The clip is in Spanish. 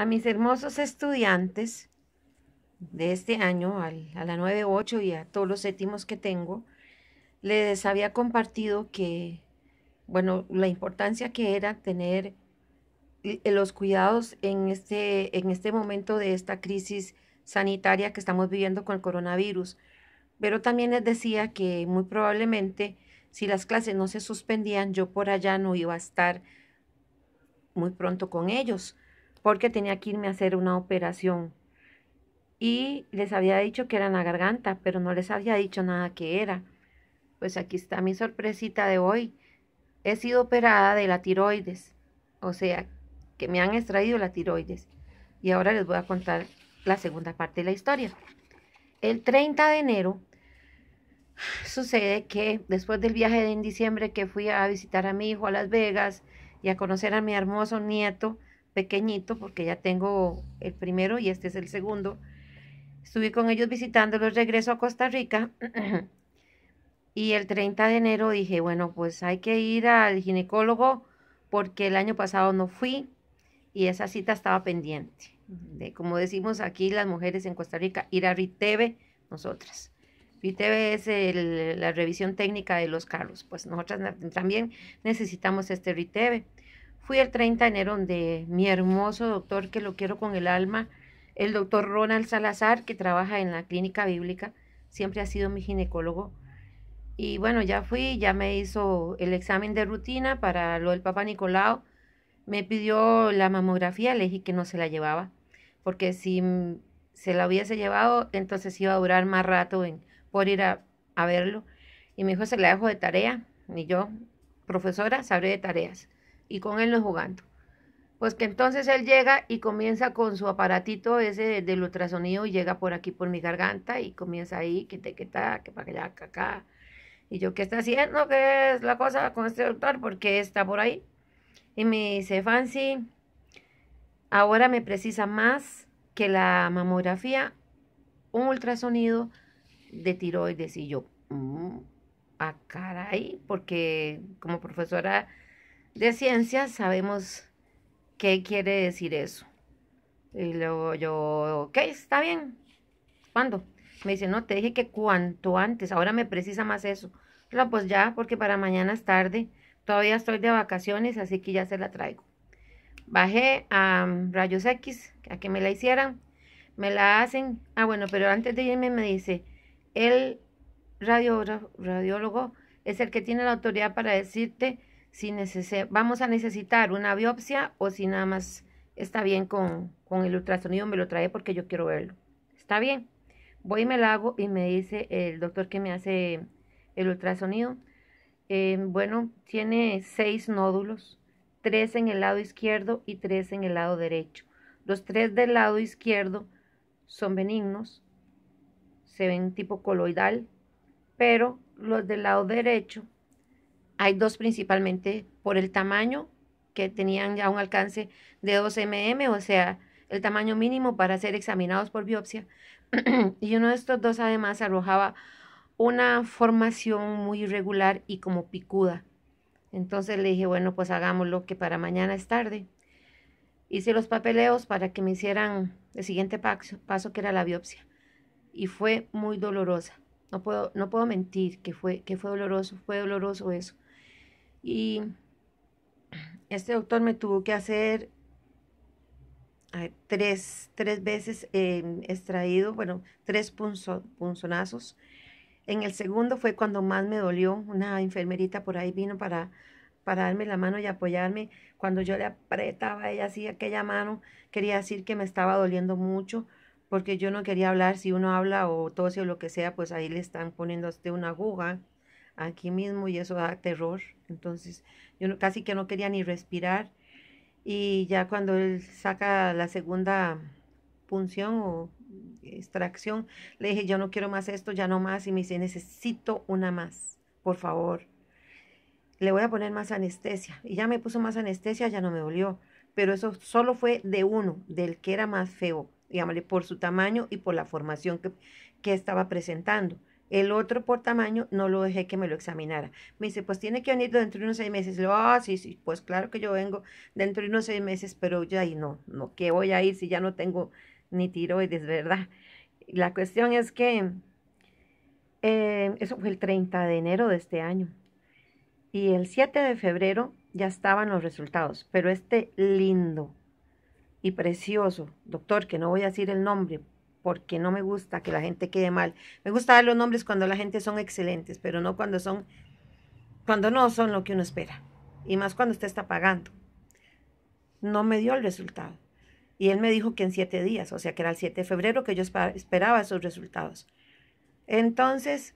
a mis hermosos estudiantes de este año, a la 9-8 y a todos los séptimos que tengo, les había compartido que, bueno, la importancia que era tener eh, los cuidados en este, en este momento de esta crisis sanitaria que estamos viviendo con el coronavirus. Pero también les decía que muy probablemente si las clases no se suspendían, yo por allá no iba a estar muy pronto con ellos porque tenía que irme a hacer una operación. Y les había dicho que era en la garganta, pero no les había dicho nada que era. Pues aquí está mi sorpresita de hoy. He sido operada de la tiroides, o sea, que me han extraído la tiroides. Y ahora les voy a contar la segunda parte de la historia. El 30 de enero sucede que después del viaje de en diciembre que fui a visitar a mi hijo a Las Vegas y a conocer a mi hermoso nieto, pequeñito, porque ya tengo el primero y este es el segundo. Estuve con ellos visitándolos, regreso a Costa Rica y el 30 de enero dije, bueno, pues hay que ir al ginecólogo porque el año pasado no fui y esa cita estaba pendiente. De, como decimos aquí las mujeres en Costa Rica, ir a RITEVE nosotras. RITEVE es la revisión técnica de los carros, pues nosotras también necesitamos este RITEVE. Fui el 30 de enero donde mi hermoso doctor, que lo quiero con el alma, el doctor Ronald Salazar, que trabaja en la clínica bíblica, siempre ha sido mi ginecólogo. Y bueno, ya fui, ya me hizo el examen de rutina para lo del Papa Nicolau. Me pidió la mamografía, le dije que no se la llevaba, porque si se la hubiese llevado, entonces iba a durar más rato por ir a, a verlo. Y me dijo, se la dejo de tarea. Y yo, profesora, sabré de tareas y con él no jugando. Pues que entonces él llega y comienza con su aparatito ese del ultrasonido y llega por aquí por mi garganta y comienza ahí, que te que está que para allá, que acá. Y yo, ¿qué está haciendo? ¿Qué es la cosa con este doctor? ¿Por qué está por ahí? Y me dice, Fancy, ahora me precisa más que la mamografía un ultrasonido de tiroides. Y yo, mm, a ah, cara caray, porque como profesora de ciencias sabemos qué quiere decir eso. Y luego yo, ok, está bien. ¿Cuándo? Me dice, no, te dije que cuanto antes, ahora me precisa más eso. No, pues ya, porque para mañana es tarde. Todavía estoy de vacaciones, así que ya se la traigo. Bajé a um, Rayos X a que me la hicieran. Me la hacen. Ah, bueno, pero antes de irme me dice, el radiólogo es el que tiene la autoridad para decirte si vamos a necesitar una biopsia o si nada más está bien con, con el ultrasonido, me lo trae porque yo quiero verlo. Está bien. Voy y me la hago y me dice el doctor que me hace el ultrasonido. Eh, bueno, tiene seis nódulos, tres en el lado izquierdo y tres en el lado derecho. Los tres del lado izquierdo son benignos, se ven tipo coloidal, pero los del lado derecho hay dos principalmente por el tamaño, que tenían ya un alcance de 2 mm, o sea, el tamaño mínimo para ser examinados por biopsia. y uno de estos dos además arrojaba una formación muy irregular y como picuda. Entonces le dije, bueno, pues hagámoslo, que para mañana es tarde. Hice los papeleos para que me hicieran el siguiente paso, paso que era la biopsia. Y fue muy dolorosa. No puedo, no puedo mentir que fue, que fue doloroso, fue doloroso eso. Y este doctor me tuvo que hacer tres, veces extraído, bueno, tres punzonazos. En el segundo fue cuando más me dolió. Una enfermerita por ahí vino para, para darme la mano y apoyarme. Cuando yo le apretaba ella así aquella mano, quería decir que me estaba doliendo mucho porque yo no quería hablar. Si uno habla o tose o lo que sea, pues ahí le están poniendo una aguja aquí mismo y eso da terror. Entonces yo casi que no quería ni respirar y ya cuando él saca la segunda punción o extracción, le dije, yo no quiero más esto, ya no más. Y me dice, necesito una más, por favor. Le voy a poner más anestesia. Y ya me puso más anestesia, ya no me dolió. Pero eso solo fue de uno, del que era más feo, digámosle, por su tamaño y por la formación que, que estaba presentando. El otro por tamaño no lo dejé que me lo examinara. Me dice, pues tiene que venir dentro de unos seis meses. Lo, ah, sí, sí, pues claro que yo vengo dentro de unos seis meses, pero ya y no, no, que voy a ir si ya no tengo ni tiroides, ¿verdad? La cuestión es que eh, eso fue el 30 de enero de este año. Y el 7 de febrero ya estaban los resultados, pero este lindo y precioso doctor, que no voy a decir el nombre porque no me gusta que la gente quede mal. Me gusta dar los nombres cuando la gente son excelentes, pero no cuando son, cuando no son lo que uno espera. Y más cuando usted está pagando. No me dio el resultado. Y él me dijo que en siete días, o sea que era el 7 de febrero que yo esperaba esos resultados. Entonces,